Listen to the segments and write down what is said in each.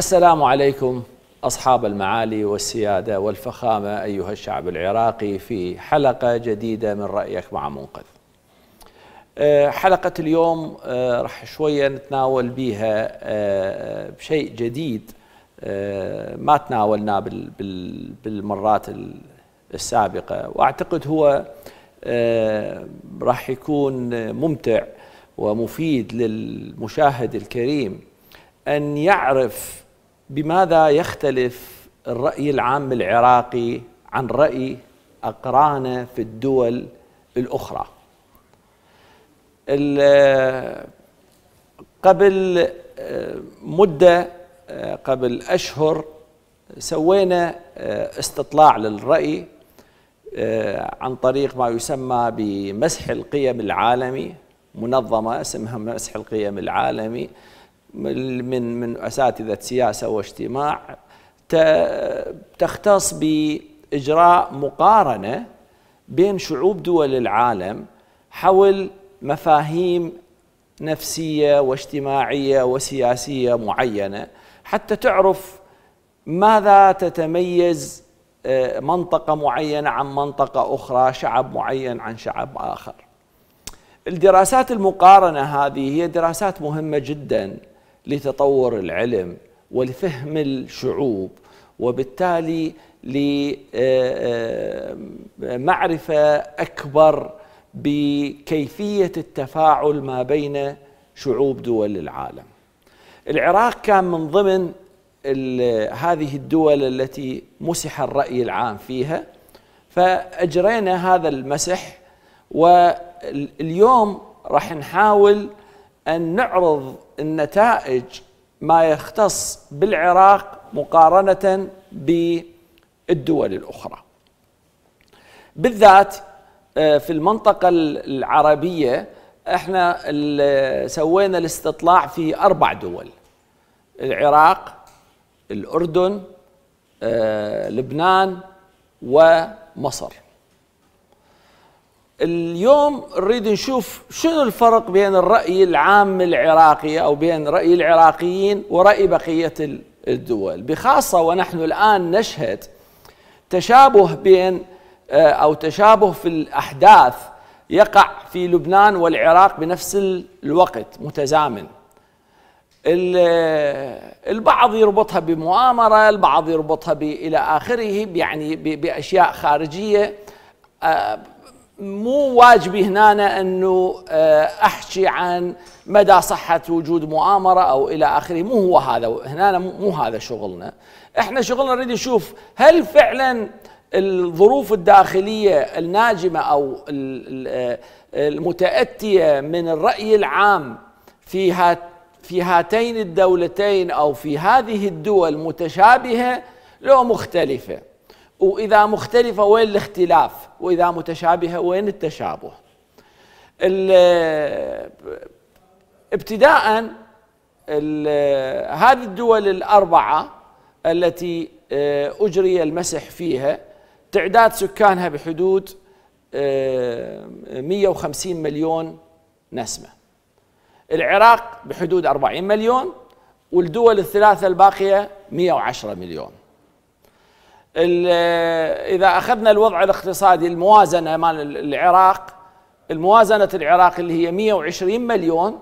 السلام عليكم أصحاب المعالي والسيادة والفخامة أيها الشعب العراقي في حلقة جديدة من رأيك مع منقذ آه، حلقة اليوم آه، راح شوية نتناول بها آه، بشيء جديد ما تناولناه بالمرات السابقة وأعتقد هو راح يكون ممتع ومفيد للمشاهد الكريم أن يعرف بماذا يختلف الرأي العام العراقي عن رأي أقرانه في الدول الأخرى قبل آه، مدة آه، قبل أشهر سوينا آه، استطلاع للرأي عن طريق ما يسمى بمسح القيم العالمي منظمة اسمها مسح القيم العالمي من من اساتذه سياسه واجتماع تختص باجراء مقارنه بين شعوب دول العالم حول مفاهيم نفسيه واجتماعيه وسياسيه معينه حتى تعرف ماذا تتميز آه، منطقه معينه عن منطقه اخرى، شعب معين عن شعب اخر. الدراسات المقارنه هذه هي دراسات مهمه جدا لتطور العلم ولفهم الشعوب وبالتالي لمعرفه آه، آه، اكبر بكيفيه التفاعل ما بين شعوب دول العالم. العراق كان من ضمن هذه الدول التي مسح الراي العام فيها فاجرينا هذا المسح واليوم راح نحاول أن نعرض النتائج ما يختص بالعراق مقارنة بالدول الأخرى بالذات آه، في المنطقة العربية احنا سوينا الاستطلاع في أربع دول العراق الأردن آه، لبنان ومصر اليوم نريد نشوف شنو الفرق بين الرأي العام العراقي أو بين رأي العراقيين ورأي بقية الدول بخاصة ونحن الآن نشهد تشابه بين آه، أو تشابه في الأحداث يقع في لبنان والعراق بنفس الوقت متزامن البعض يربطها بمؤامرة البعض يربطها إلى آخره يعني بأشياء خارجية آه، مو واجبي هنا انه آه، احكي عن مدى صحه وجود مؤامره او الى اخره مو هو هذا هنا مو هذا شغلنا احنا شغلنا نريد نشوف هل فعلا الظروف الداخليه الناجمه او آه، المتاتيه من الراي العام في في هاتين الدولتين او في هذه الدول متشابهه لو مختلفه وإذا مختلفة وين الاختلاف وإذا متشابهة وين التشابه ابتداء هذه الدول الأربعة التي آه، أجري المسح فيها تعداد سكانها بحدود 150 آه، مليون نسمة العراق بحدود 40 مليون والدول الثلاثة الباقية 110 مليون اذا اخذنا الوضع الاقتصادي الموازنه مال العراق الموازنه العراق اللي هي 120 مليون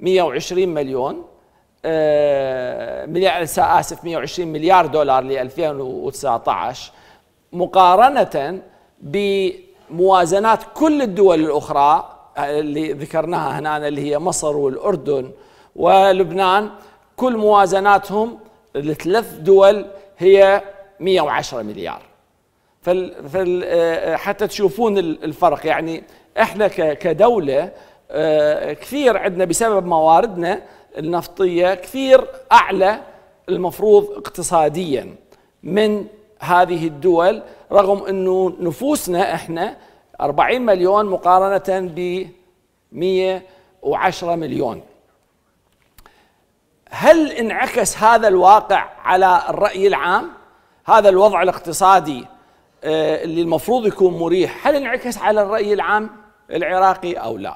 120 مليون آه، مليار اسف 120 مليار دولار ل 2019 مقارنه بموازنات كل الدول الاخرى آه، اللي ذكرناها هنا اللي هي مصر والاردن ولبنان كل موازناتهم الثلاث دول هي 110 مليار فال فال آه، آه، حتى تشوفون الفرق يعني احنا كدوله آه، كثير عندنا بسبب مواردنا النفطيه كثير اعلى المفروض اقتصاديا من هذه الدول رغم انه نفوسنا احنا 40 مليون مقارنه ب 110 مليون هل انعكس هذا الواقع على الرأي العام؟ هذا الوضع الاقتصادي آه، اللي المفروض يكون مريح هل انعكس على الرأي العام العراقي أو لا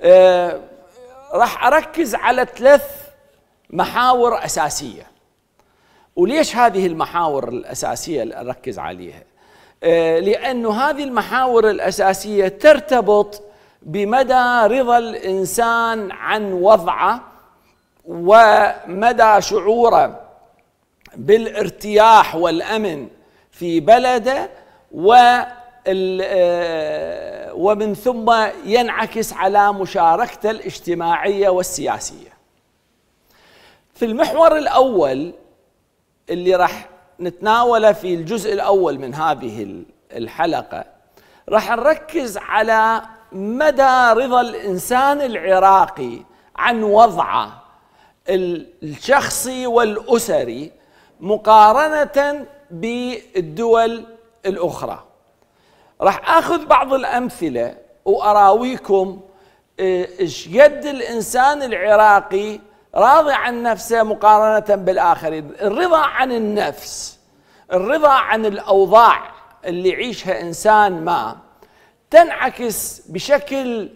آه، راح أركز على ثلاث محاور أساسية وليش هذه المحاور الأساسية اللي أركز عليها آه، لأن هذه المحاور الأساسية ترتبط بمدى رضا الإنسان عن وضعه ومدى شعوره بالارتياح والامن في بلده و آه، ومن ثم ينعكس على مشاركته الاجتماعيه والسياسيه. في المحور الاول اللي راح نتناوله في الجزء الاول من هذه الحلقه راح نركز على مدى رضا الانسان العراقي عن وضعه الشخصي والاسري مقارنة بالدول الأخرى راح أخذ بعض الأمثلة وأراويكم آه، إيش قد الإنسان العراقي راضي عن نفسه مقارنة بالآخرين الرضا عن النفس الرضا عن الأوضاع اللي يعيشها إنسان ما تنعكس بشكل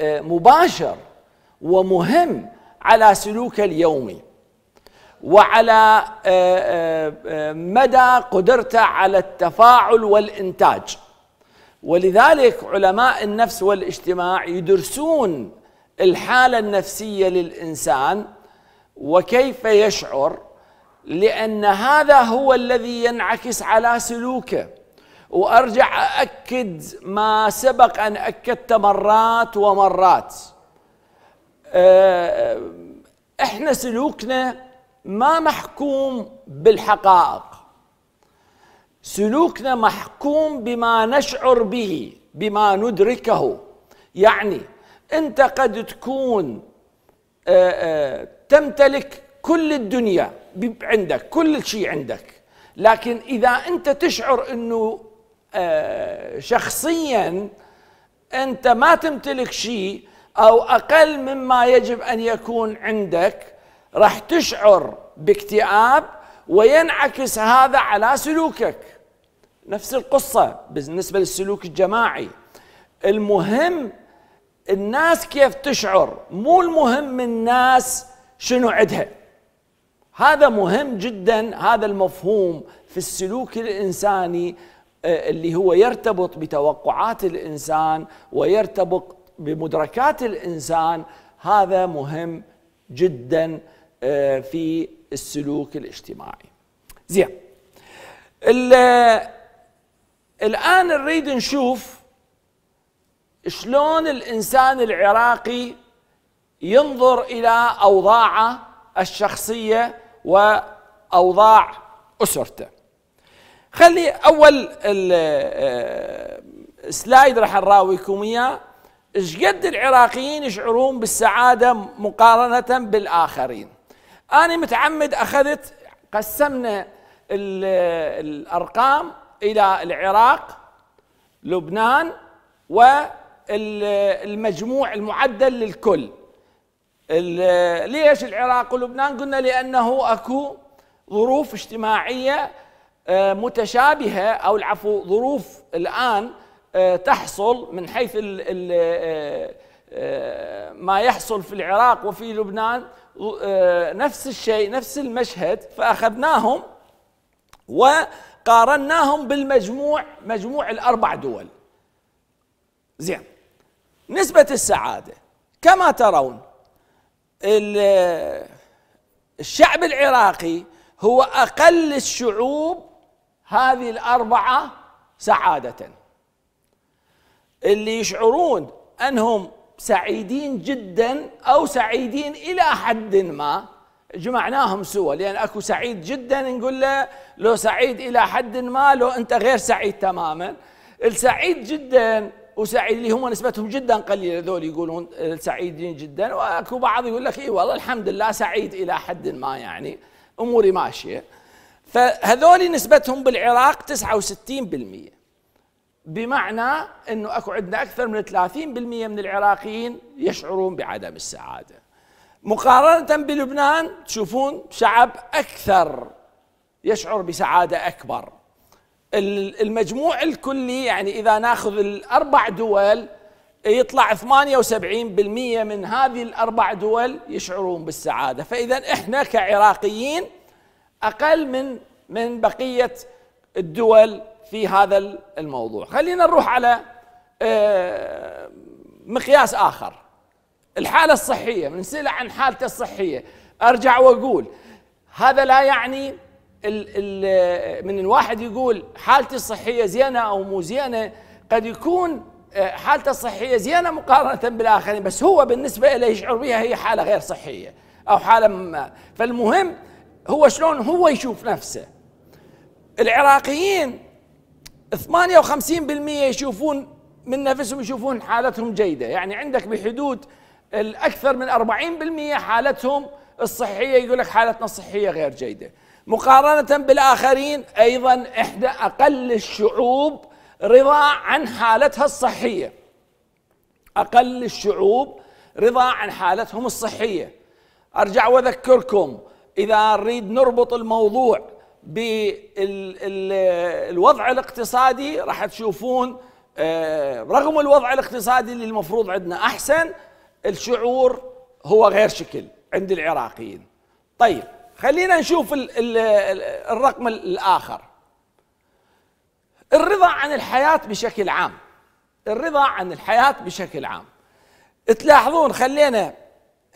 آه، مباشر ومهم على سلوكه اليومي وعلى آه، آه، آه، مدى قدرته على التفاعل والإنتاج ولذلك علماء النفس والاجتماع يدرسون الحالة النفسية للإنسان وكيف يشعر لأن هذا هو الذي ينعكس على سلوكه وأرجع أكد ما سبق أن أكدت مرات ومرات احنا سلوكنا ما محكوم بالحقائق سلوكنا محكوم بما نشعر به بما ندركه يعني انت قد تكون آه، آه، تمتلك كل الدنيا عندك كل شيء عندك لكن اذا انت تشعر انه آه، شخصيا انت ما تمتلك شيء او اقل مما يجب ان يكون عندك راح تشعر باكتئاب وينعكس هذا على سلوكك نفس القصة بالنسبة للسلوك الجماعي المهم الناس كيف تشعر مو المهم الناس شنو عندها هذا مهم جدا هذا المفهوم في السلوك الانساني آه، اللي هو يرتبط بتوقعات الانسان ويرتبط بمدركات الانسان هذا مهم جدا آه، في السلوك الاجتماعي زين الآن نريد نشوف شلون الإنسان العراقي ينظر إلى أوضاعه الشخصية وأوضاع أسرته خلي أول السلايد آه، راح نراويكم إياه ايش قد العراقيين يشعرون بالسعادة مقارنة بالآخرين أنا متعمد أخذت قسمنا الأرقام إلى العراق لبنان والمجموع المعدل للكل ليش العراق ولبنان قلنا لأنه أكو ظروف اجتماعية آه، متشابهة أو العفو ظروف الآن آه، تحصل من حيث آه، ما يحصل في العراق وفي لبنان نفس الشيء نفس المشهد فأخذناهم وقارناهم بالمجموع مجموع الأربع دول زين نسبة السعادة كما ترون الشعب العراقي هو أقل الشعوب هذه الأربعة سعادة اللي يشعرون أنهم سعيدين جدا او سعيدين الى حد ما جمعناهم سوا لان اكو سعيد جدا نقول له لو سعيد الى حد ما لو انت غير سعيد تماما السعيد جدا وسعيد اللي هم نسبتهم جدا قليله ذول يقولون سعيدين جدا واكو بعض يقول لك اي والله الحمد لله سعيد الى حد ما يعني اموري ماشيه فهذول نسبتهم بالعراق 69% بمعنى انه اكو عندنا اكثر من 30% من العراقيين يشعرون بعدم السعاده مقارنه بلبنان تشوفون شعب اكثر يشعر بسعاده اكبر المجموع الكلي يعني اذا ناخذ الاربع دول يطلع 78% من هذه الاربع دول يشعرون بالسعاده فاذا احنا كعراقيين اقل من من بقيه الدول في هذا الموضوع خلينا نروح على آه، مقياس آخر الحالة الصحية بنسأل عن حالته الصحية أرجع وأقول هذا لا يعني الـ الـ من الواحد يقول حالتي الصحية زينة أو مو زينة قد يكون آه، حالته الصحية زينة مقارنة بالآخرين بس هو بالنسبة له يشعر بها هي حالة غير صحية أو حالة ما فالمهم هو شلون هو يشوف نفسه العراقيين 58% يشوفون من نفسهم يشوفون حالتهم جيدة يعني عندك بحدود الأكثر من 40% حالتهم الصحية يقول لك حالتنا الصحية غير جيدة مقارنة بالآخرين أيضا إحدى أقل الشعوب رضا عن حالتها الصحية أقل الشعوب رضا عن حالتهم الصحية أرجع وأذكركم إذا نريد نربط الموضوع بالوضع الاقتصادي راح تشوفون آه، رغم الوضع الاقتصادي اللي المفروض عندنا احسن الشعور هو غير شكل عند العراقيين طيب خلينا نشوف الـ الـ الرقم الاخر الرضا عن الحياه بشكل عام الرضا عن الحياه بشكل عام تلاحظون خلينا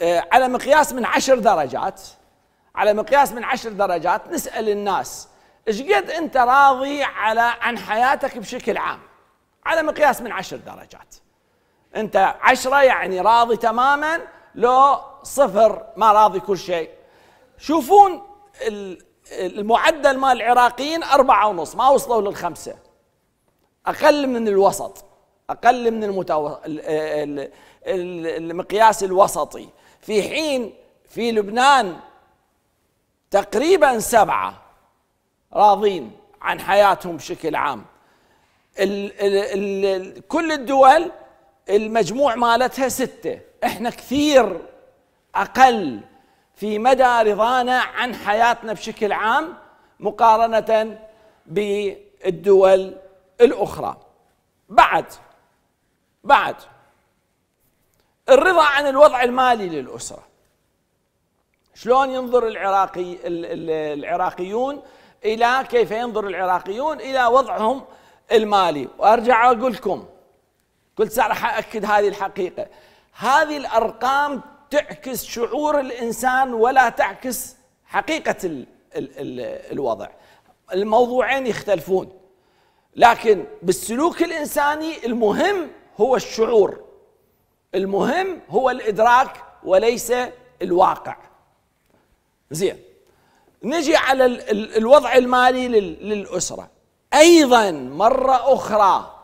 آه، على مقياس من عشر درجات على مقياس من عشر درجات نسأل الناس ايش قد انت راضي على عن حياتك بشكل عام على مقياس من عشر درجات انت عشرة يعني راضي تماما لو صفر ما راضي كل شيء شوفون المعدل مال العراقيين أربعة ونص ما وصلوا للخمسة أقل من الوسط أقل من المتو... المقياس الوسطي في حين في لبنان تقريبا سبعة راضين عن حياتهم بشكل عام الـ الـ الـ كل الدول المجموع مالتها ستة احنا كثير أقل في مدى رضانا عن حياتنا بشكل عام مقارنة بالدول الأخرى بعد بعد الرضا عن الوضع المالي للأسرة شلون ينظر العراقي العراقيون الى كيف ينظر العراقيون الى وضعهم المالي وارجع اقول لكم قلت راح اكد هذه الحقيقه هذه الارقام تعكس شعور الانسان ولا تعكس حقيقه الـ الـ الـ الوضع الموضوعين يختلفون لكن بالسلوك الانساني المهم هو الشعور المهم هو الادراك وليس الواقع زين نجي على الوضع المالي للأسرة أيضا مرة أخرى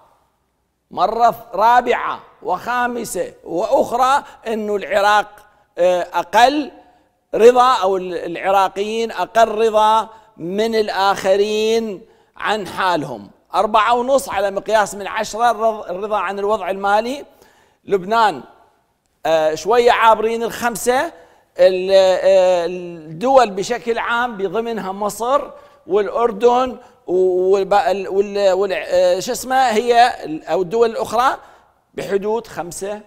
مرة رابعة وخامسة وأخرى أنه العراق آه، أقل رضا أو العراقيين أقل رضا من الآخرين عن حالهم أربعة ونص على مقياس من عشرة الرضا عن الوضع المالي لبنان آه، شوية عابرين الخمسة الدول بشكل عام بضمنها مصر والاردن وش شو اسمه هي او الدول الاخرى بحدود خمسة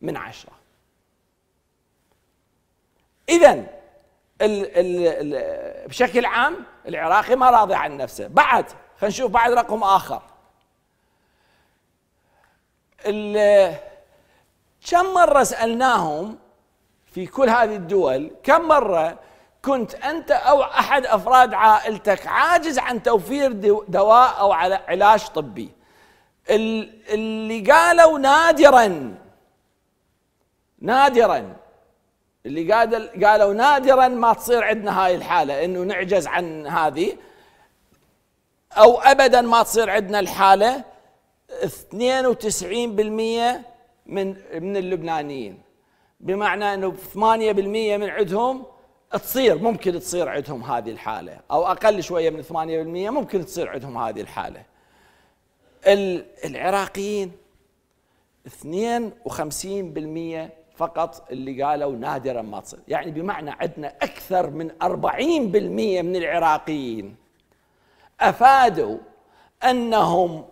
من عشرة إذا بشكل عام العراقي ما راضي عن نفسه بعد خلينا نشوف بعد رقم آخر كم مرة سألناهم في كل هذه الدول كم مرة كنت أنت أو أحد أفراد عائلتك عاجز عن توفير دواء أو علاج طبي اللي قالوا نادرا نادرا اللي قالوا نادرا ما تصير عندنا هاي الحالة انه نعجز عن هذه او ابدا ما تصير عندنا الحالة 92% من من اللبنانيين بمعنى انه 8% من عندهم تصير ممكن تصير عندهم هذه الحاله او اقل شويه من 8% ممكن تصير عندهم هذه الحاله العراقيين 52% فقط اللي قالوا نادرا ما تصير يعني بمعنى عندنا اكثر من 40% من العراقيين افادوا انهم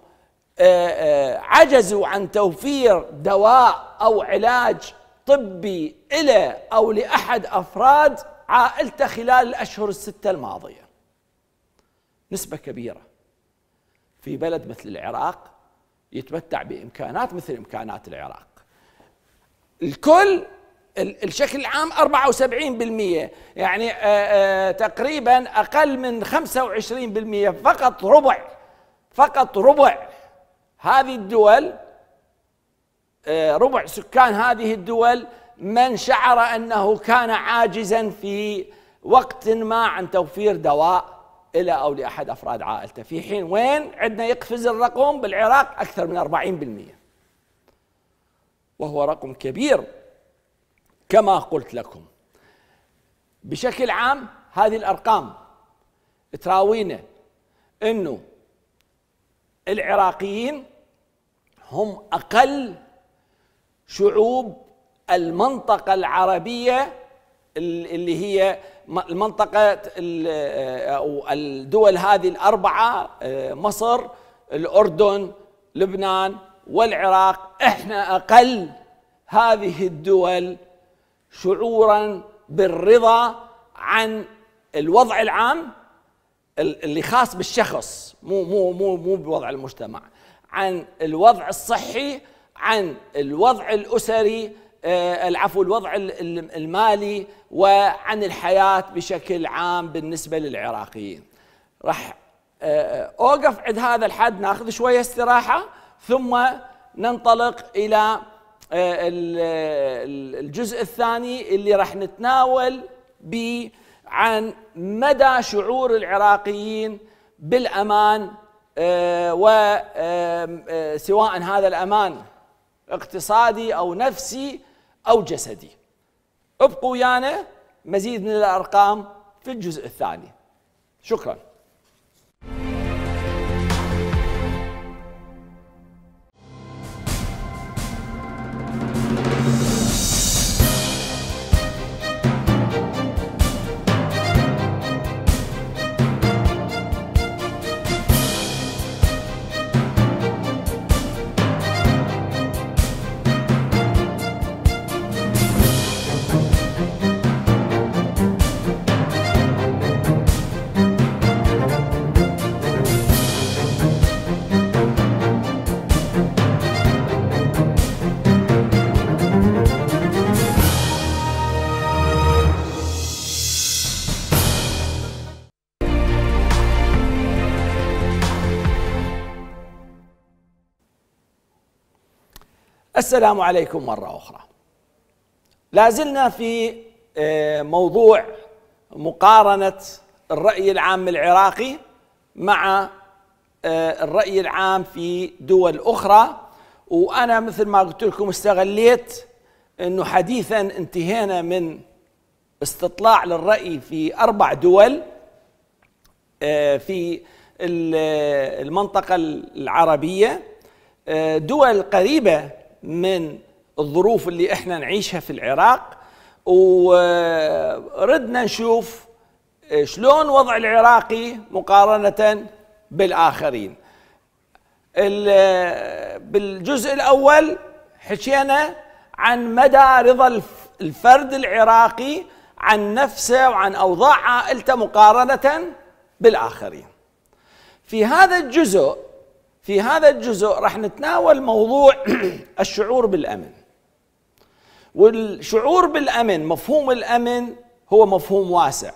عجزوا عن توفير دواء او علاج طبي إلى أو لأحد أفراد عائلته خلال الأشهر الستة الماضية نسبة كبيرة في بلد مثل العراق يتمتع بإمكانات مثل إمكانات العراق الكل الشكل العام 74% يعني آه، آه، تقريبا أقل من 25% فقط ربع فقط ربع هذه الدول آه، ربع سكان هذه الدول من شعر انه كان عاجزا في وقت ما عن توفير دواء الى او لاحد افراد عائلته في حين وين عندنا يقفز الرقم بالعراق اكثر من 40% وهو رقم كبير كما قلت لكم بشكل عام هذه الارقام تراوينا انه العراقيين هم اقل شعوب المنطقة العربية اللي هي المنطقة آه، أو الدول هذه الأربعة آه، مصر الأردن لبنان والعراق احنا أقل هذه الدول شعورا بالرضا عن الوضع العام اللي خاص بالشخص مو مو مو مو بوضع المجتمع عن الوضع الصحي عن الوضع الأسري آه، العفو الوضع المالي وعن الحياة بشكل عام بالنسبة للعراقيين راح آه، أوقف عند هذا الحد ناخذ شوية استراحة ثم ننطلق إلى آه، الجزء الثاني اللي راح نتناول به عن مدى شعور العراقيين بالأمان وسواء هذا الأمان اقتصادي أو نفسي أو جسدي ابقوا يانا مزيد من الأرقام في الجزء الثاني شكراً السلام عليكم مرة أخرى لا زلنا في آه، موضوع مقارنة الرأي العام العراقي مع آه، الرأي العام في دول أخرى وأنا مثل ما قلت لكم استغليت أنه حديثا انتهينا من استطلاع للرأي في أربع دول آه، في المنطقة العربية دول قريبة من الظروف اللي احنا نعيشها في العراق وردنا نشوف شلون وضع العراقي مقارنة بالآخرين بالجزء الأول حكينا عن مدى رضا الفرد العراقي عن نفسه وعن أوضاع عائلته مقارنة بالآخرين في هذا الجزء في هذا الجزء راح نتناول موضوع الشعور بالامن والشعور بالامن مفهوم الامن هو مفهوم واسع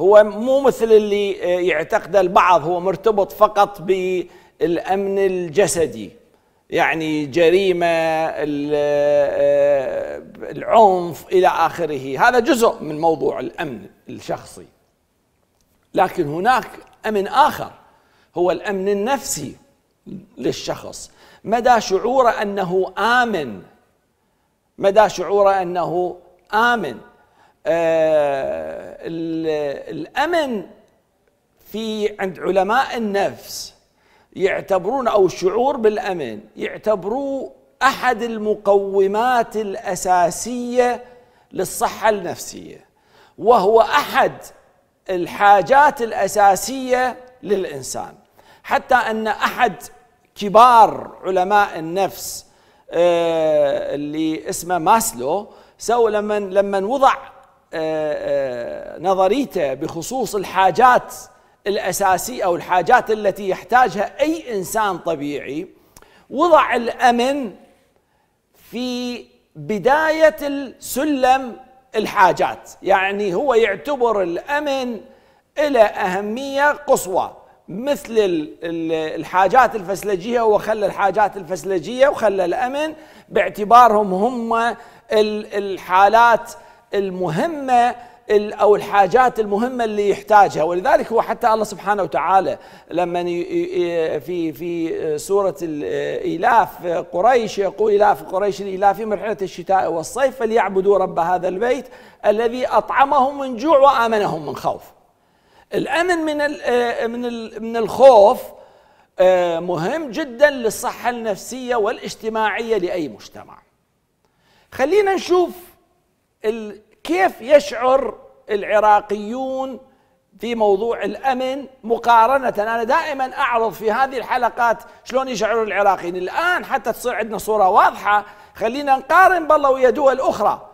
هو مو مثل اللي يعتقده البعض هو مرتبط فقط بالامن الجسدي يعني جريمه آه، العنف الى اخره هذا جزء من موضوع الامن الشخصي لكن هناك امن اخر هو الامن النفسي للشخص مدى شعوره انه امن مدى شعوره انه امن آه الامن في عند علماء النفس يعتبرون او الشعور بالامن يعتبروه احد المقومات الاساسيه للصحه النفسيه وهو احد الحاجات الاساسيه للانسان حتى أن أحد كبار علماء النفس آه، اللي اسمه ماسلو سو لما لما وضع آه، آه، نظريته بخصوص الحاجات الأساسية أو الحاجات التي يحتاجها أي إنسان طبيعي وضع الأمن في بداية السلم الحاجات يعني هو يعتبر الأمن إلى أهمية قصوى مثل الحاجات الفسلجيه وخلى الحاجات الفسلجيه وخلى الامن باعتبارهم هم الحالات المهمه او الحاجات المهمه اللي يحتاجها ولذلك هو حتى الله سبحانه وتعالى لما في في سوره الالاف قريش يقول ايلاف قريش الالاف في مرحله الشتاء والصيف فليعبدوا رب هذا البيت الذي اطعمهم من جوع وامنهم من خوف الامن من آه، من من الخوف آه، مهم جدا للصحه النفسيه والاجتماعيه لاي مجتمع خلينا نشوف كيف يشعر العراقيون في موضوع الامن مقارنه انا دائما اعرض في هذه الحلقات شلون يشعروا العراقيين الان حتى تصير عندنا صوره واضحه خلينا نقارن بالله ويا دول اخرى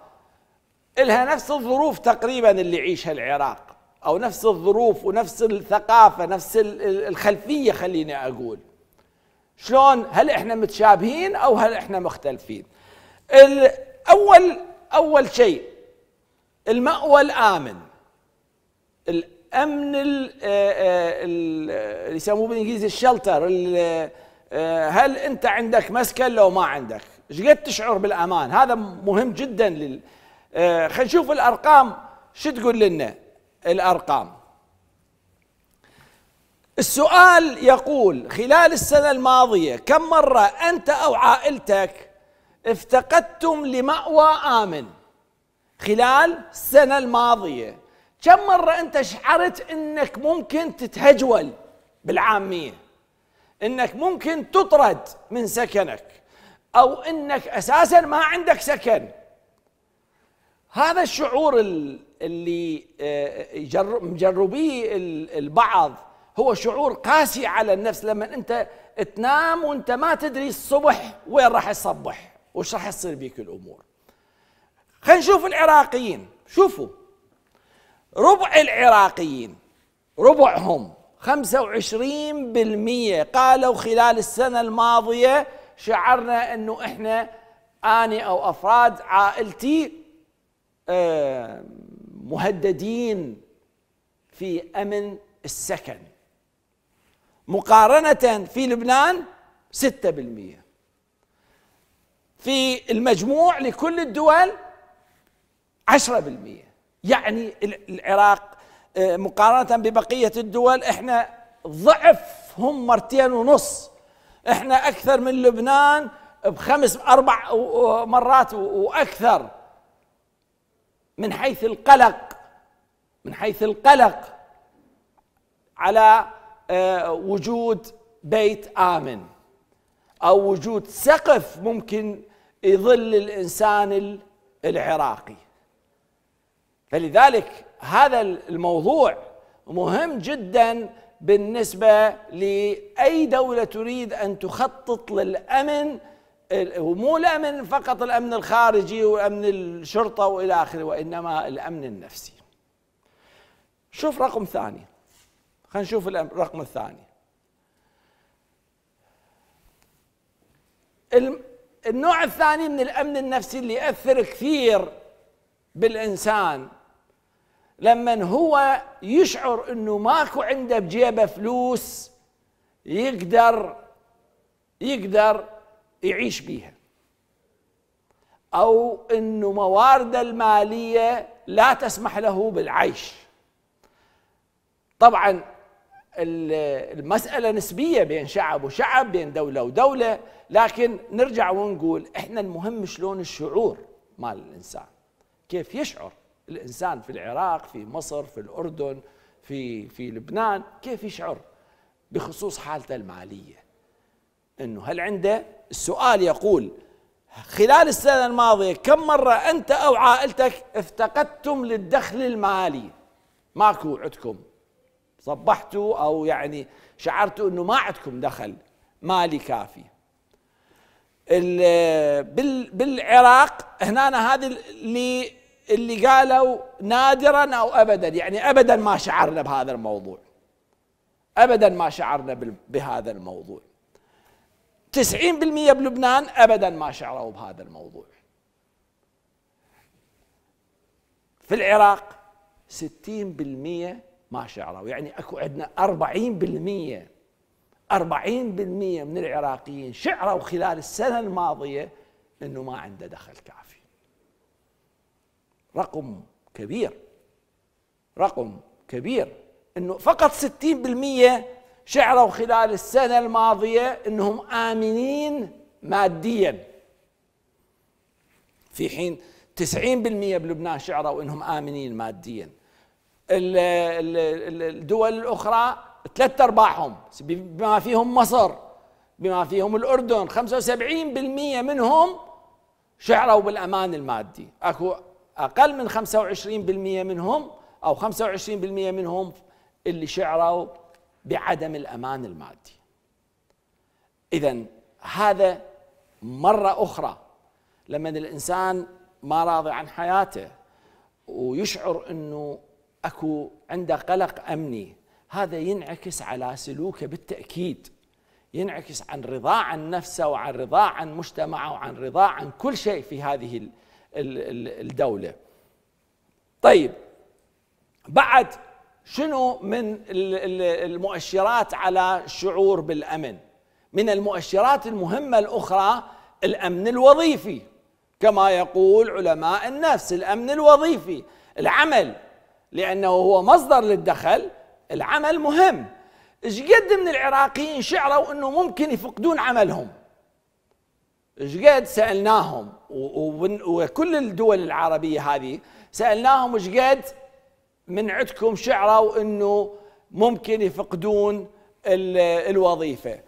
الها نفس الظروف تقريبا اللي يعيشها العراق او نفس الظروف ونفس الثقافه نفس الخلفيه خليني اقول شلون هل احنا متشابهين او هل احنا مختلفين اول اول شيء الماوى الامن الامن آه، آه، اللي يسموه بالانجليزي الشلتر آه، هل انت عندك مسكن لو ما عندك شقد تشعر بالامان هذا مهم جدا لل خلينا نشوف الارقام شو تقول لنا الأرقام السؤال يقول خلال السنة الماضية كم مرة أنت أو عائلتك افتقدتم لمأوى آمن خلال السنة الماضية كم مرة أنت شعرت أنك ممكن تتهجول بالعامية أنك ممكن تطرد من سكنك أو أنك أساسا ما عندك سكن هذا الشعور اللي آه، مجربيه البعض هو شعور قاسي على النفس لما انت تنام وانت ما تدري الصبح وين راح تصبح وش راح يصير بيك الامور خلينا نشوف العراقيين شوفوا ربع العراقيين ربعهم 25% قالوا خلال السنة الماضية شعرنا انه احنا اني او افراد عائلتي مهددين في امن السكن مقارنه في لبنان 6% في المجموع لكل الدول 10% يعني العراق آه، مقارنه ببقيه الدول احنا ضعف هم مرتين ونص احنا اكثر من لبنان بخمس اربع مرات واكثر من حيث القلق من حيث القلق على آه، وجود بيت امن او وجود سقف ممكن يظل الانسان العراقي فلذلك هذا الموضوع مهم جدا بالنسبه لاي دوله تريد ان تخطط للامن ومو الامن فقط الامن الخارجي وامن الشرطه والى اخره وانما الامن النفسي. شوف رقم ثاني خلينا نشوف الرقم الثاني. النوع الثاني من الامن النفسي اللي ياثر كثير بالانسان لما هو يشعر انه ماكو عنده بجيبه فلوس يقدر يقدر يعيش بيها او انه موارده الماليه لا تسمح له بالعيش طبعا المساله نسبيه بين شعب وشعب بين دوله ودوله لكن نرجع ونقول احنا المهم شلون الشعور مال الانسان كيف يشعر الانسان في العراق في مصر في الاردن في في لبنان كيف يشعر بخصوص حالته الماليه انه هل عنده السؤال يقول خلال السنة الماضية كم مرة أنت أو عائلتك افتقدتم للدخل المالي ماكو عندكم صبحتوا أو يعني شعرتوا أنه ما عندكم دخل مالي كافي بالعراق هنا هذه اللي اللي قالوا نادرا او ابدا يعني ابدا ما شعرنا بهذا الموضوع ابدا ما شعرنا بهذا الموضوع 90% بلبنان أبدا ما شعروا بهذا الموضوع في العراق 60% ما شعروا يعني أكو عندنا 40% 40% من العراقيين شعروا خلال السنة الماضية أنه ما عنده دخل كافي رقم كبير رقم كبير أنه فقط 60% شعروا خلال السنة الماضية أنهم آمنين ماديا في حين 90% بلبنان شعروا أنهم آمنين ماديا الدول الأخرى ثلاثة أرباعهم بما فيهم مصر بما فيهم الأردن 75% منهم شعروا بالأمان المادي أكو أقل من 25% منهم أو 25% منهم اللي شعروا بعدم الامان المادي اذا هذا مره اخرى لما الانسان ما راضي عن حياته ويشعر انه اكو عنده قلق امني هذا ينعكس على سلوكه بالتاكيد ينعكس عن رضاه عن نفسه وعن رضاه عن مجتمعه وعن رضاه عن كل شيء في هذه الدوله طيب بعد شنو من المؤشرات على الشعور بالامن من المؤشرات المهمه الاخرى الامن الوظيفي كما يقول علماء النفس الامن الوظيفي العمل لانه هو مصدر للدخل العمل مهم ايش قد من العراقيين شعروا انه ممكن يفقدون عملهم ايش قد سالناهم وكل الدول العربيه هذه سالناهم ايش قد من عندكم شعروا انه ممكن يفقدون الوظيفه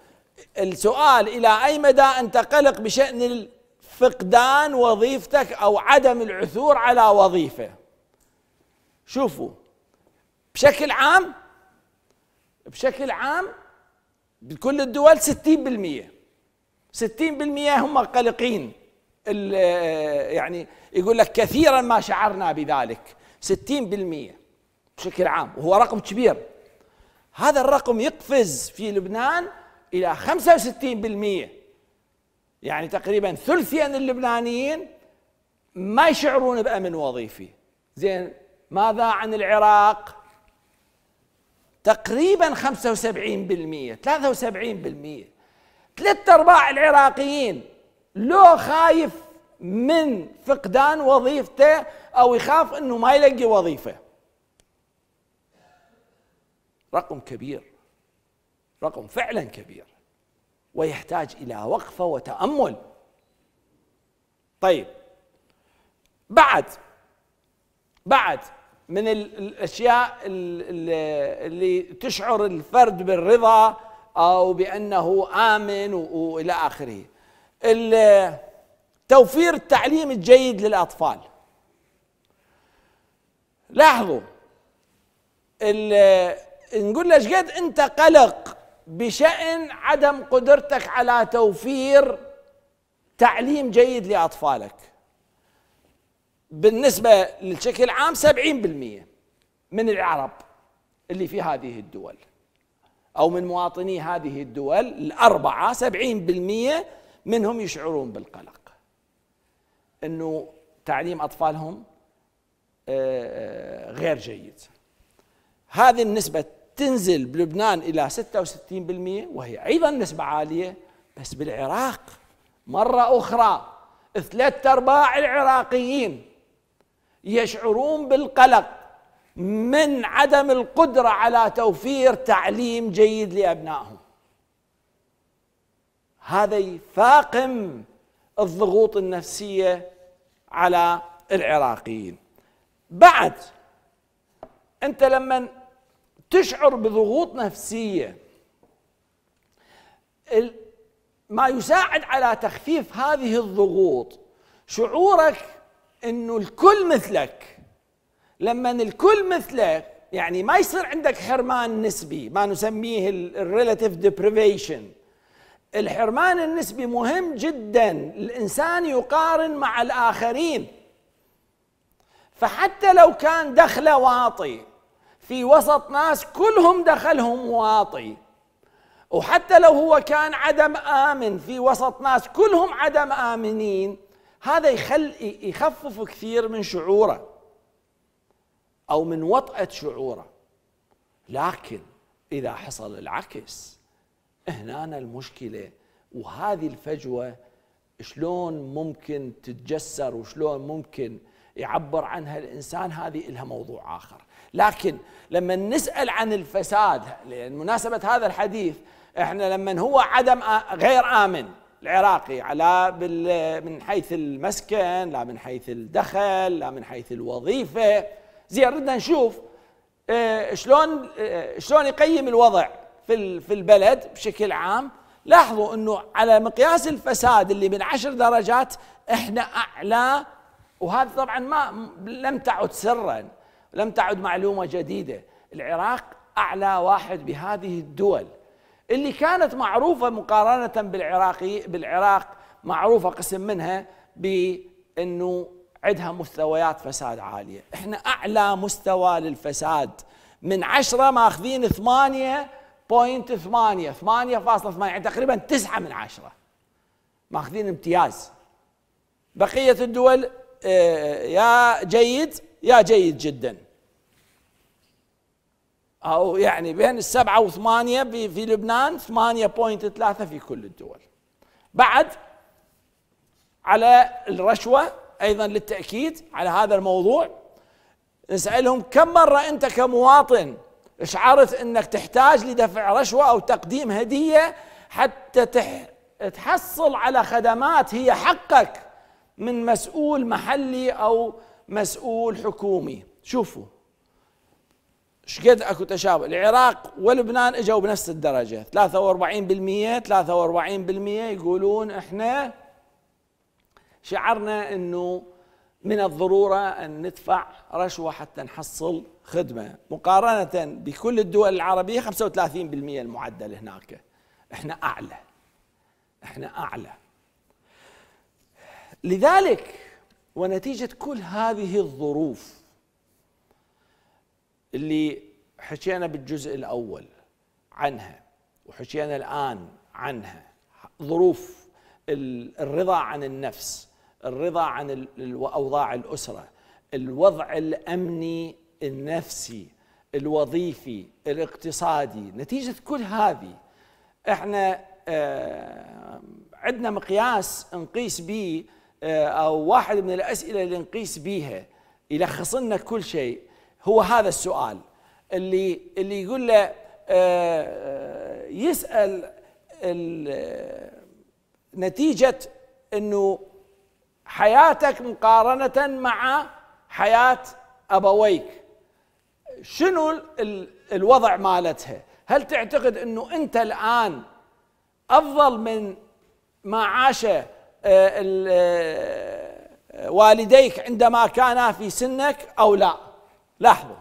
السؤال الى اي مدى انت قلق بشان فقدان وظيفتك او عدم العثور على وظيفه شوفوا بشكل عام بشكل عام بكل الدول 60% 60% هم قلقين يعني يقول لك كثيرا ما شعرنا بذلك 60% بشكل عام وهو رقم كبير هذا الرقم يقفز في لبنان إلى 65% يعني تقريبا ثلثين اللبنانيين ما يشعرون بأمن وظيفي زين ماذا عن العراق تقريبا 75% 73% ثلاثة أرباع العراقيين لو خايف من فقدان وظيفته أو يخاف أنه ما يلقي وظيفة رقم كبير رقم فعلا كبير ويحتاج الى وقفه وتامل طيب بعد بعد من الاشياء اللي تشعر الفرد بالرضا او بانه امن والى اخره توفير التعليم الجيد للاطفال لاحظوا نقول له قد أنت قلق بشأن عدم قدرتك على توفير تعليم جيد لأطفالك بالنسبة للشكل عام 70% من العرب اللي في هذه الدول أو من مواطني هذه الدول الأربعة 70% منهم يشعرون بالقلق أنه تعليم أطفالهم آه، آه، غير جيد هذه النسبة تنزل بلبنان إلى 66% وهي أيضا نسبة عالية بس بالعراق مرة أخرى ثلاثة أرباع العراقيين يشعرون بالقلق من عدم القدرة على توفير تعليم جيد لأبنائهم هذا يفاقم الضغوط النفسية على العراقيين بعد أنت لما تشعر بضغوط نفسيه ما يساعد على تخفيف هذه الضغوط شعورك انه الكل مثلك لما الكل مثلك يعني ما يصير عندك حرمان نسبي ما نسميه الريلاتيف ديبريفيشن الحرمان النسبي مهم جدا الانسان يقارن مع الاخرين فحتى لو كان دخله واطي في وسط ناس كلهم دخلهم واطي وحتى لو هو كان عدم آمن في وسط ناس كلهم عدم آمنين هذا يخل يخفف كثير من شعوره أو من وطأة شعوره لكن إذا حصل العكس هنا المشكلة وهذه الفجوة شلون ممكن تتجسر وشلون ممكن يعبر عنها الإنسان هذه إلها موضوع آخر لكن لما نسأل عن الفساد مناسبة هذا الحديث احنا لما هو عدم غير آمن العراقي على من حيث المسكن لا من حيث الدخل لا من حيث الوظيفة زين ردنا نشوف شلون شلون يقيم الوضع في في البلد بشكل عام لاحظوا انه على مقياس الفساد اللي من عشر درجات احنا اعلى وهذا طبعا ما لم تعد سرا لم تعد معلومة جديدة العراق أعلى واحد بهذه الدول اللي كانت معروفة مقارنة بالعراقي بالعراق معروفة قسم منها بأنه عندها مستويات فساد عالية احنا أعلى مستوى للفساد من عشرة ماخذين ثمانية بوينت ثمانية ثمانية فاصلة ثمانية يعني تقريبا تسعة من عشرة ماخذين امتياز بقية الدول آه، يا جيد يا جيد جدا أو يعني بين السبعة وثمانية في لبنان ثمانية بوينت ثلاثة في كل الدول بعد على الرشوة أيضا للتأكيد على هذا الموضوع نسألهم كم مرة أنت كمواطن شعرت أنك تحتاج لدفع رشوة أو تقديم هدية حتى تح تحصل على خدمات هي حقك من مسؤول محلي أو مسؤول حكومي شوفوا شقد اكو تشابه العراق ولبنان اجوا بنفس الدرجه 43% 43% يقولون احنا شعرنا انه من الضروره ان ندفع رشوه حتى نحصل خدمه مقارنه بكل الدول العربيه 35% المعدل هناك احنا اعلى احنا اعلى لذلك ونتيجة كل هذه الظروف اللي حكينا بالجزء الأول عنها وحكينا الآن عنها ظروف الرضا عن النفس الرضا عن أوضاع الأسرة الوضع الأمني النفسي الوظيفي الاقتصادي نتيجة كل هذه احنا آه، عندنا مقياس نقيس به آه، أو واحد من الأسئلة اللي نقيس بيها يلخص لنا كل شيء هو هذا السؤال اللي اللي يقول له آه، آه، يسأل نتيجة أنه حياتك مقارنة مع حياة أبويك شنو الوضع مالتها هل تعتقد أنه أنت الآن أفضل من ما عاشه آه، آه، والديك عندما كانا في سنك أو لا لاحظوا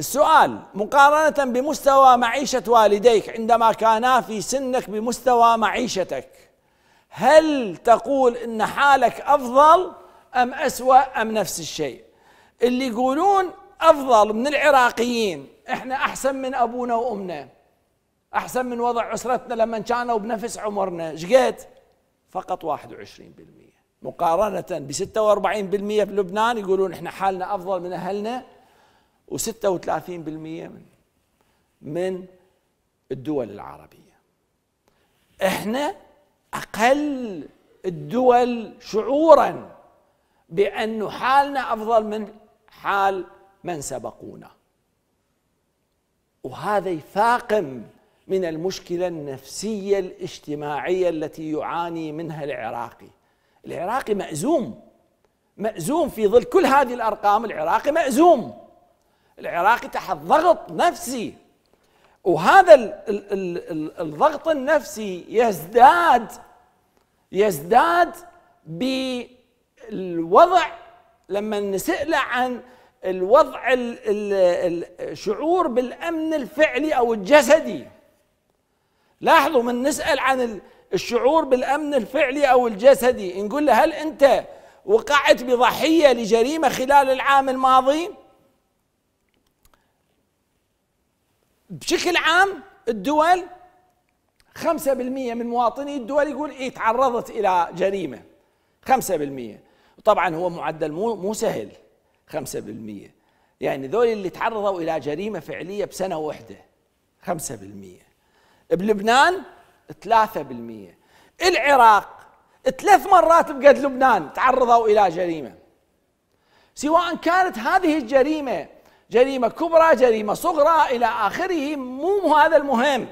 السؤال مقارنة بمستوى معيشة والديك عندما كانا في سنك بمستوى معيشتك هل تقول إن حالك أفضل أم أسوأ أم نفس الشيء اللي يقولون أفضل من العراقيين إحنا أحسن من أبونا وأمنا أحسن من وضع أسرتنا لما كانوا بنفس عمرنا شقد فقط 21% مقارنة ب 46% في لبنان يقولون احنا حالنا أفضل من أهلنا و36% من من الدول العربية احنا أقل الدول شعورا بأن حالنا أفضل من حال من سبقونا وهذا يفاقم من المشكلة النفسية الاجتماعية التي يعاني منها العراقي العراقي مأزوم مأزوم في ظل كل هذه الأرقام العراقي مأزوم العراقي تحت ضغط نفسي وهذا الـ الـ الـ الضغط النفسي يزداد يزداد بالوضع لما نسأله عن الوضع الشعور بالأمن الفعلي أو الجسدي لاحظوا من نسأل عن الشعور بالأمن الفعلي أو الجسدي نقول له هل أنت وقعت بضحية لجريمة خلال العام الماضي بشكل عام الدول خمسة بالمية من مواطني الدول يقول إيه تعرضت إلى جريمة خمسة بالمية طبعا هو معدل مو, مو سهل خمسة بالمية يعني ذول اللي تعرضوا إلى جريمة فعلية بسنة واحدة خمسة بالمية بلبنان 3% العراق ثلاث مرات بقد لبنان تعرضوا إلى جريمة سواء كانت هذه الجريمة جريمة كبرى جريمة صغرى إلى آخره مو هذا المهم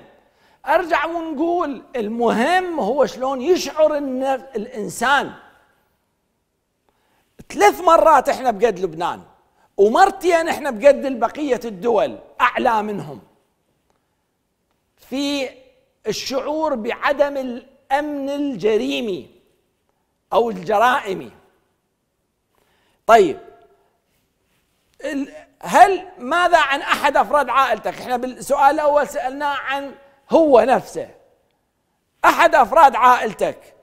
أرجع ونقول المهم هو شلون يشعر الإنسان ثلاث مرات احنا بقد لبنان ومرتين احنا بقد بقية الدول أعلى منهم في الشعور بعدم الامن الجريمي او الجرائمي طيب هل ماذا عن احد افراد عائلتك احنا بالسؤال الاول سالناه عن هو نفسه احد افراد عائلتك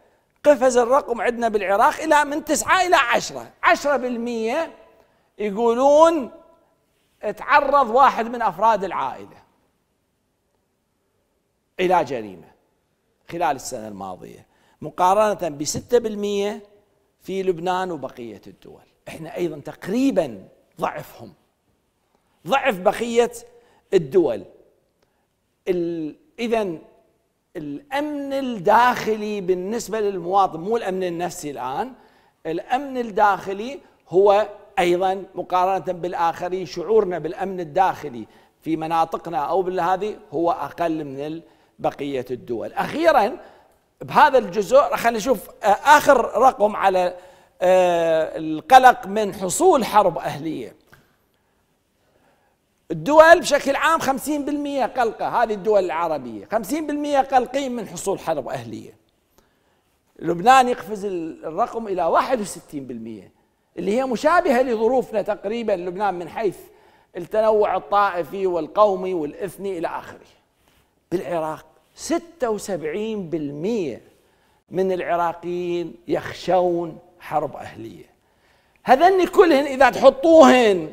قفز الرقم عندنا بالعراق الى من تسعة الى عشرة عشرة بالمية يقولون تعرض واحد من افراد العائله إلى جريمة خلال السنة الماضية مقارنة ب 6% في لبنان وبقية الدول احنا أيضا تقريبا ضعفهم ضعف بقية الدول إذا الأمن الداخلي بالنسبة للمواطن مو الأمن النفسي الآن الأمن الداخلي هو أيضا مقارنة بالآخرين شعورنا بالأمن الداخلي في مناطقنا أو بالهذه هو أقل من بقية الدول أخيرا بهذا الجزء خلينا نشوف آه، آخر رقم على آه، القلق من حصول حرب أهلية الدول بشكل عام 50% قلقة هذه الدول العربية 50% قلقين من حصول حرب أهلية لبنان يقفز الرقم إلى 61% اللي هي مشابهة لظروفنا تقريبا لبنان من حيث التنوع الطائفي والقومي والإثني إلى آخره بالعراق 76% من العراقيين يخشون حرب أهلية هذن كلهن إذا تحطوهن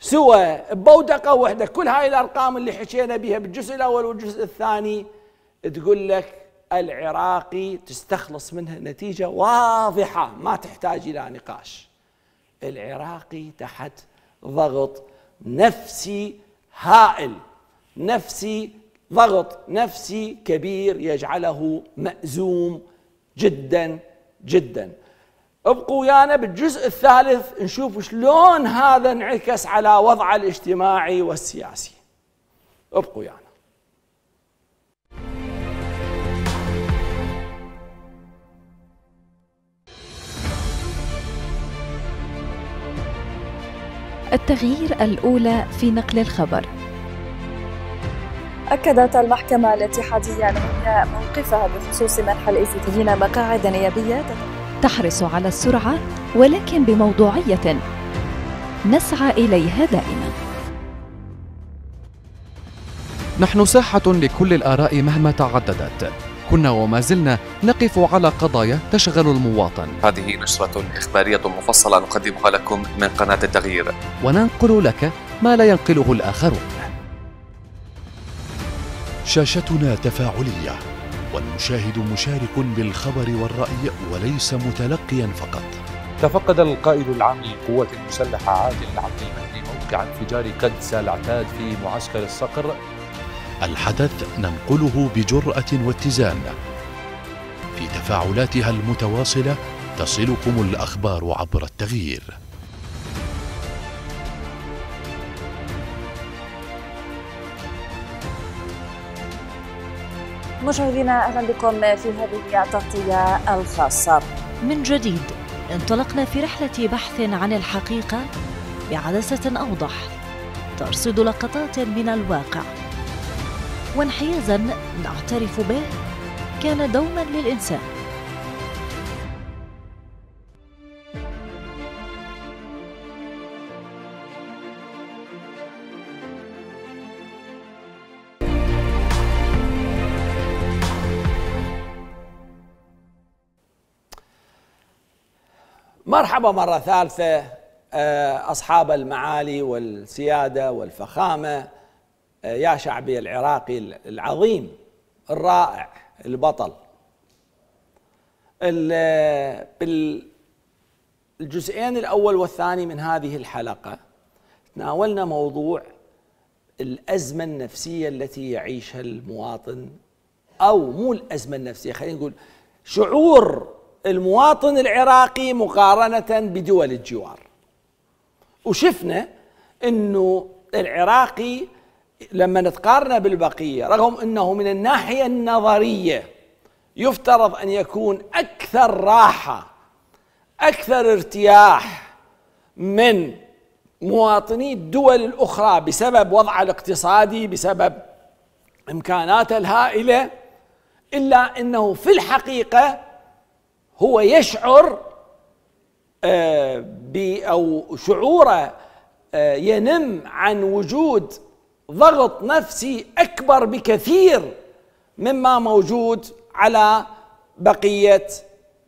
سوى بودقة واحدة كل هاي الأرقام اللي حكينا بها بالجزء الأول والجزء الثاني تقول لك العراقي تستخلص منها نتيجة واضحة ما تحتاج إلى نقاش العراقي تحت ضغط نفسي هائل نفسي ضغط نفسي كبير يجعله مأزوم جدا جدا ابقوا ويانا بالجزء الثالث نشوف شلون هذا انعكس على وضعه الاجتماعي والسياسي ابقوا ويانا التغيير الأولى في نقل الخبر أكدت المحكمة الاتحادية العليا موقفها بخصوص منح الإيزيديين مقاعد نيابية تحرص على السرعة ولكن بموضوعية نسعى إليها دائما نحن ساحة لكل الآراء مهما تعددت كنا وما زلنا نقف على قضايا تشغل المواطن هذه نشرة إخبارية مفصلة نقدمها لكم من قناة التغيير وننقل لك ما لا ينقله الآخرون شاشتنا تفاعلية والمشاهد مشارك بالخبر والرأي وليس متلقيا فقط تفقد القائد العام للقوات المسلحة عادل العبدي المهدي موقع انفجار كدس العتاد في معسكر الصقر الحدث ننقله بجرأة واتزان في تفاعلاتها المتواصلة تصلكم الأخبار عبر التغيير مشاهدينا اهلا بكم في هذه التغطيه الخاصه. من جديد انطلقنا في رحله بحث عن الحقيقه بعدسه اوضح ترصد لقطات من الواقع وانحيازا نعترف به كان دوما للانسان مرحبا مرة ثالثة آه، أصحاب المعالي والسيادة والفخامة آه، يا شعبي العراقي العظيم الرائع البطل آه، بالجزئين الأول والثاني من هذه الحلقة تناولنا موضوع الأزمة النفسية التي يعيشها المواطن أو مو الأزمة النفسية خلينا نقول شعور المواطن العراقي مقارنة بدول الجوار وشفنا أنه العراقي لما نتقارن بالبقية رغم أنه من الناحية النظرية يفترض أن يكون أكثر راحة أكثر ارتياح من مواطني الدول الأخرى بسبب وضعه الاقتصادي بسبب إمكاناته الهائلة إلا أنه في الحقيقة هو يشعر آه، أو شعوره آه، ينم عن وجود ضغط نفسي أكبر بكثير مما موجود على بقية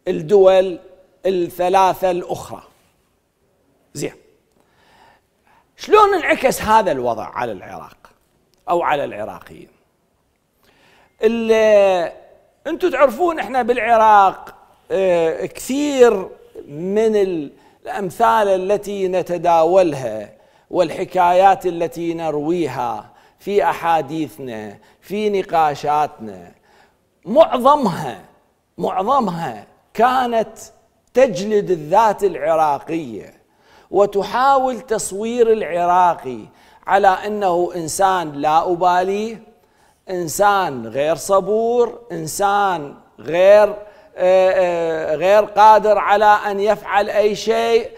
الدول الثلاثة الأخرى زين شلون انعكس هذا الوضع على العراق أو على العراقيين آه، انتم تعرفون احنا بالعراق آه، كثير من الامثال التي نتداولها والحكايات التي نرويها في احاديثنا في نقاشاتنا معظمها معظمها كانت تجلد الذات العراقيه وتحاول تصوير العراقي على انه انسان لا ابالي انسان غير صبور انسان غير آه، آه، غير قادر على أن يفعل أي شيء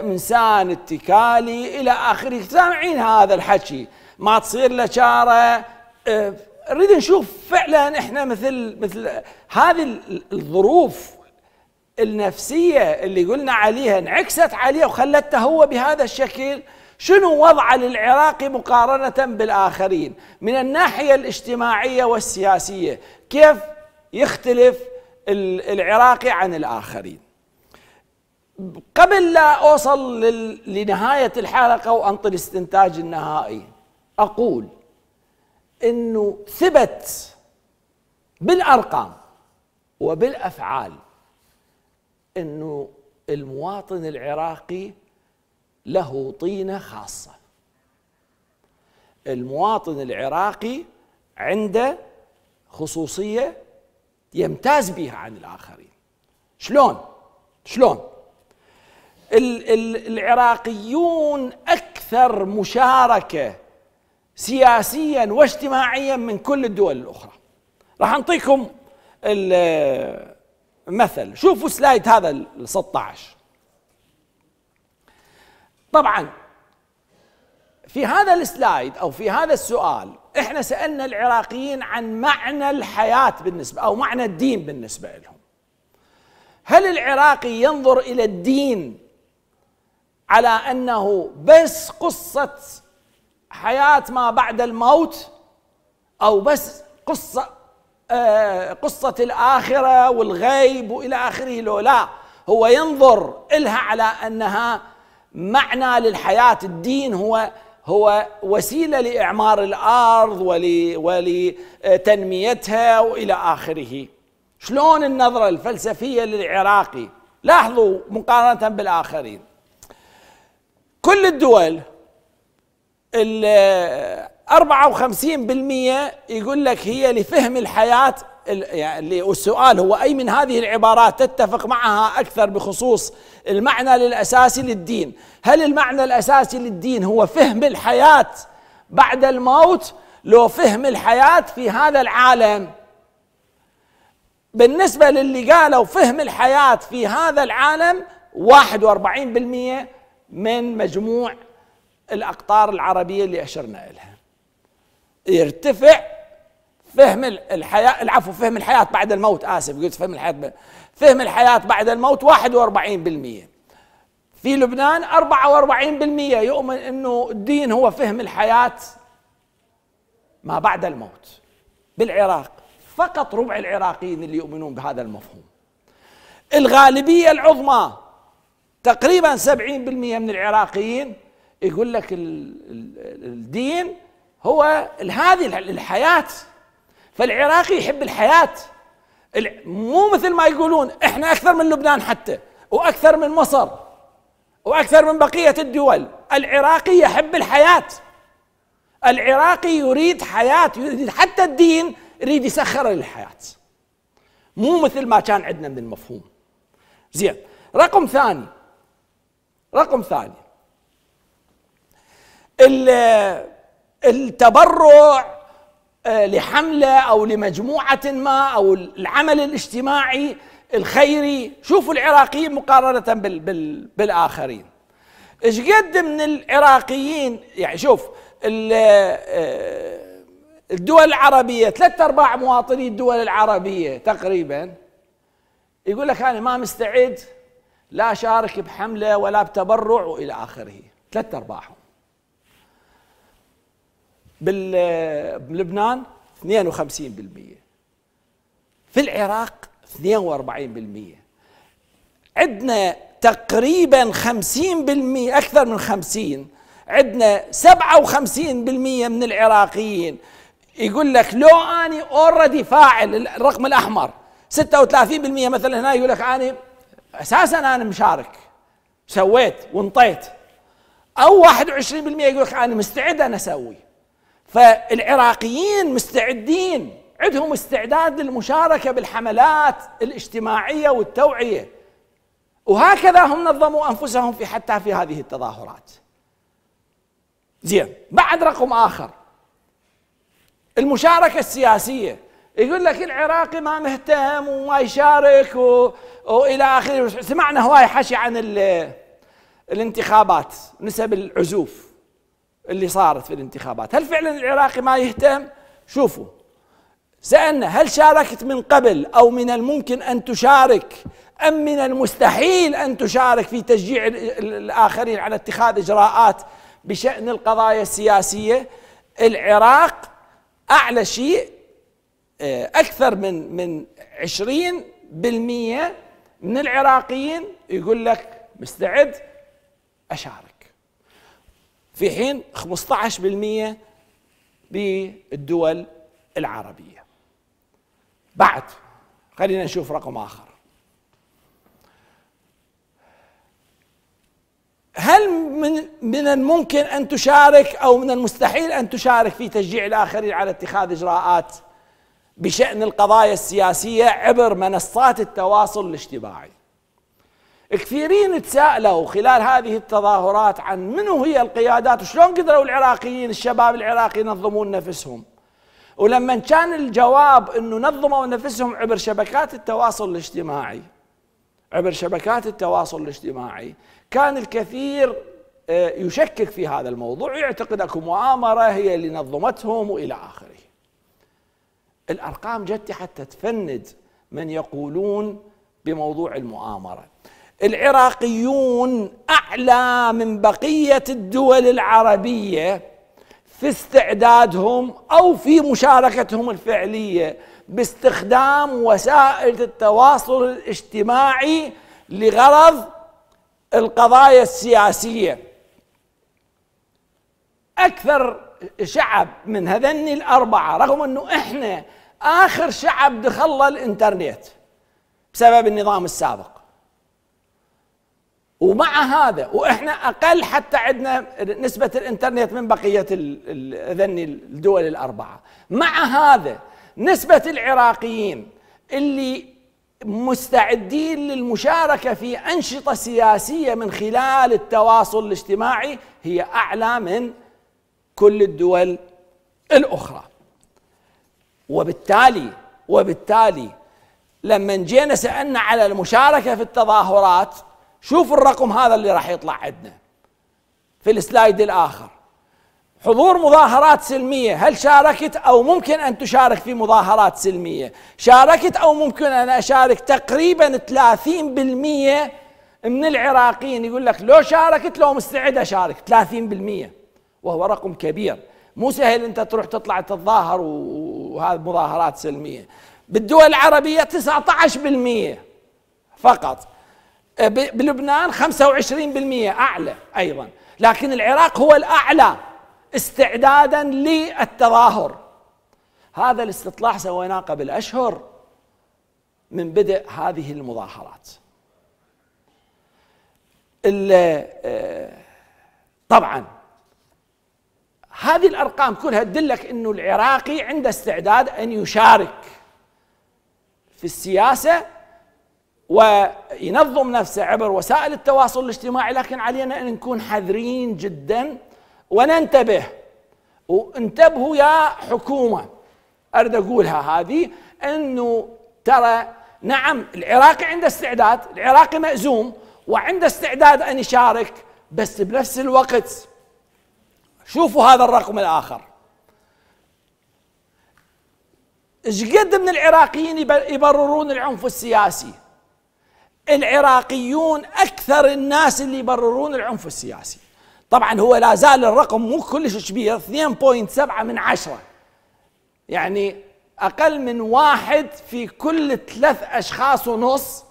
إنسان آه، اتكالي إلى آخره سامعين هذا الحكي ما تصير له شارة نريد نشوف فعلا احنا مثل مثل هذه الظروف النفسية اللي قلنا عليها انعكست عليه وخلته هو بهذا الشكل شنو وضعه للعراقي مقارنة بالآخرين من الناحية الاجتماعية والسياسية كيف يختلف العراقي عن الآخرين قبل لا أوصل لنهاية الحلقة وأنطي الاستنتاج النهائي أقول أنه ثبت بالأرقام وبالأفعال أنه المواطن العراقي له طينة خاصة المواطن العراقي عنده خصوصية يمتاز بها عن الآخرين شلون؟ شلون؟ ال- ال- العراقيون أكثر مشاركة سياسيا واجتماعيا من كل الدول الأخرى راح أعطيكم مثل شوفوا سلايد هذا ال 16 طبعا في هذا السلايد أو في هذا السؤال احنا سالنا العراقيين عن معنى الحياه بالنسبه او معنى الدين بالنسبه لهم هل العراقي ينظر الى الدين على انه بس قصه حياه ما بعد الموت او بس قصه آه، قصه الاخره والغيب والى اخره لو لا هو ينظر الها على انها معنى للحياه الدين هو هو وسيله لاعمار الارض ولتنميتها آه، والى اخره. شلون النظره الفلسفيه للعراقي؟ لاحظوا مقارنه بالاخرين. كل الدول ال 54% آه، يقول لك هي لفهم الحياه يعني السؤال هو أي من هذه العبارات تتفق معها أكثر بخصوص المعنى الأساسي للدين هل المعنى الأساسي للدين هو فهم الحياة بعد الموت لو فهم الحياة في هذا العالم بالنسبة للي قالوا فهم الحياة في هذا العالم 41% من مجموع الأقطار العربية اللي أشرنا إليها يرتفع فهم الحياة العفو فهم الحياة بعد الموت آسف قلت فهم الحياة فهم الحياة بعد الموت 41% في لبنان 44% يؤمن انه الدين هو فهم الحياة ما بعد الموت بالعراق فقط ربع العراقيين اللي يؤمنون بهذا المفهوم الغالبية العظمى تقريبا 70% من العراقيين يقول لك الدين هو هذه الحياه فالعراقي يحب الحياة مو مثل ما يقولون احنا اكثر من لبنان حتى واكثر من مصر واكثر من بقية الدول العراقي يحب الحياة العراقي يريد حياة يريد حتى الدين يريد يسخر للحياة مو مثل ما كان عندنا من المفهوم زين رقم ثاني رقم ثاني التبرع آه، لحملة أو لمجموعة ما أو العمل الاجتماعي الخيري شوفوا العراقيين مقارنة بال بال بالآخرين ايش قد من العراقيين يعني شوف آه، الدول العربية ثلاثة أرباع مواطني الدول العربية تقريبا يقول لك أنا ما مستعد لا شارك بحملة ولا بتبرع وإلى آخره ثلاثة أرباعهم بلبنان 52% في العراق 42% عندنا تقريبا 50% أكثر من 50 عندنا 57% من العراقيين يقول لك لو اني اوريدي فاعل الرقم الأحمر 36% مثلا هنا يقول لك أنا أساسا أنا مشارك سويت وانطيت أو 21% يقول لك أنا مستعد أنا أسوي فالعراقيين مستعدين عندهم استعداد للمشاركة بالحملات الاجتماعية والتوعية وهكذا هم نظموا أنفسهم في حتى في هذه التظاهرات زين بعد رقم آخر المشاركة السياسية يقول لك العراقي ما مهتم وما يشارك و... والى اخره سمعنا هواي حشي عن ال... الانتخابات نسب العزوف اللي صارت في الانتخابات هل فعلا العراقي ما يهتم شوفوا سألنا هل شاركت من قبل أو من الممكن أن تشارك أم من المستحيل أن تشارك في تشجيع الآخرين على اتخاذ إجراءات بشأن القضايا السياسية العراق أعلى شيء آه، أكثر من من 20% من العراقيين يقول لك مستعد أشارك في حين 15% بالدول العربية بعد خلينا نشوف رقم آخر هل من من الممكن ان تشارك او من المستحيل ان تشارك في تشجيع الاخرين على اتخاذ اجراءات بشان القضايا السياسيه عبر منصات التواصل الاجتماعي كثيرين تساءلوا خلال هذه التظاهرات عن منو هي القيادات وشلون قدروا العراقيين الشباب العراقي ينظمون نفسهم ولما كان الجواب انه نظموا نفسهم عبر شبكات التواصل الاجتماعي عبر شبكات التواصل الاجتماعي كان الكثير آه، يشكك في هذا الموضوع يعتقد اكو مؤامره هي اللي نظمتهم والى اخره. الارقام جت حتى تفند من يقولون بموضوع المؤامره. العراقيون اعلى من بقيه الدول العربيه في استعدادهم او في مشاركتهم الفعليه باستخدام وسائل التواصل الاجتماعي لغرض القضايا السياسيه اكثر شعب من هذني الاربعه رغم انه احنا اخر شعب دخل الانترنت بسبب النظام السابق ومع هذا واحنا اقل حتى عندنا نسبه الانترنت من بقيه ذني الدول الاربعه مع هذا نسبه العراقيين اللي مستعدين للمشاركه في انشطه سياسيه من خلال التواصل الاجتماعي هي اعلى من كل الدول الاخرى وبالتالي وبالتالي لما جينا سالنا على المشاركه في التظاهرات شوفوا الرقم هذا اللي راح يطلع عندنا في السلايد الاخر حضور مظاهرات سلميه هل شاركت او ممكن ان تشارك في مظاهرات سلميه شاركت او ممكن ان اشارك تقريبا 30% من العراقيين يقول لك لو شاركت لو مستعد اشارك 30% وهو رقم كبير مو سهل انت تروح تطلع تتظاهر وهذا مظاهرات سلميه بالدول العربيه 19% فقط أه، بلبنان 25% أعلى أيضا لكن العراق هو الأعلى استعدادا للتظاهر هذا الاستطلاع سويناه قبل أشهر من بدء هذه المظاهرات أه، طبعا هذه الأرقام كلها تدلك أنه العراقي عنده استعداد أن يشارك في السياسة وينظم نفسه عبر وسائل التواصل الاجتماعي لكن علينا أن نكون حذرين جدا وننتبه وانتبهوا يا حكومة أريد أقولها هذه أنه ترى نعم العراقي عنده استعداد العراقي مأزوم وعنده استعداد أن يشارك بس بنفس الوقت شوفوا هذا الرقم الآخر ايش قد من العراقيين يبررون العنف السياسي العراقيون أكثر الناس اللي يبررون العنف السياسي طبعا هو لا زال الرقم مو كلش كبير 2.7 من عشرة يعني أقل من واحد في كل ثلاث أشخاص ونص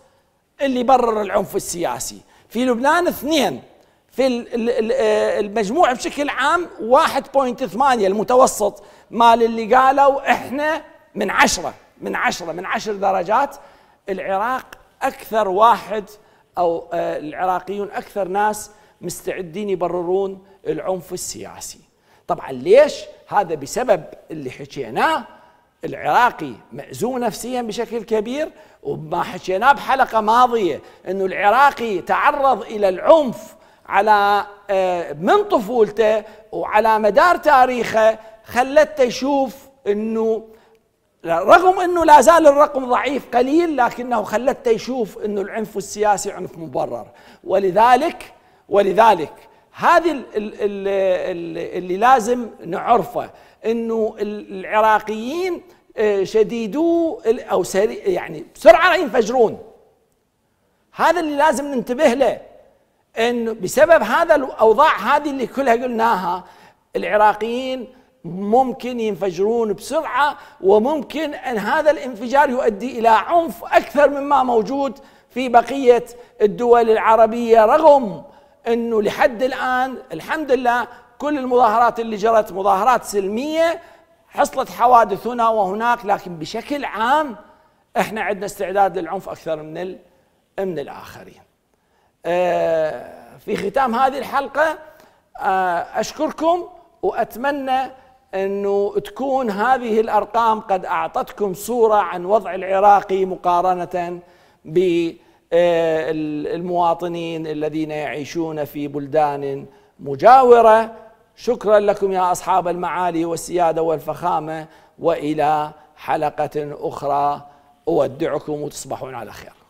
اللي برر العنف السياسي في لبنان اثنين في آه، المجموع بشكل عام 1.8 المتوسط مال اللي قالوا احنا من عشرة من عشرة من عشر درجات العراق اكثر واحد او آه، العراقيون اكثر ناس مستعدين يبررون العنف السياسي طبعا ليش هذا بسبب اللي حكيناه العراقي مأزوم نفسيا بشكل كبير وما حكيناه بحلقة ماضية أنه العراقي تعرض إلى العنف على آه، من طفولته وعلى مدار تاريخه خلته يشوف أنه رغم انه لا زال الرقم ضعيف قليل لكنه خلته يشوف انه العنف السياسي عنف مبرر ولذلك ولذلك هذه اللي لازم نعرفه انه العراقيين آه، شديدو او سريع يعني بسرعه ينفجرون هذا اللي لازم ننتبه له انه بسبب هذا الاوضاع هذه اللي كلها قلناها العراقيين ممكن ينفجرون بسرعة وممكن أن هذا الانفجار يؤدي إلى عنف أكثر مما موجود في بقية الدول العربية رغم أنه لحد الآن الحمد لله كل المظاهرات اللي جرت مظاهرات سلمية حصلت حوادث هنا وهناك لكن بشكل عام احنا عندنا استعداد للعنف أكثر من من الآخرين آه، في ختام هذه الحلقة آه، أشكركم وأتمنى انه تكون هذه الارقام قد اعطتكم صوره عن وضع العراقي مقارنه بالمواطنين آه، الذين يعيشون في بلدان مجاوره شكرا لكم يا اصحاب المعالي والسياده والفخامه والى حلقه اخرى اودعكم وتصبحون على خير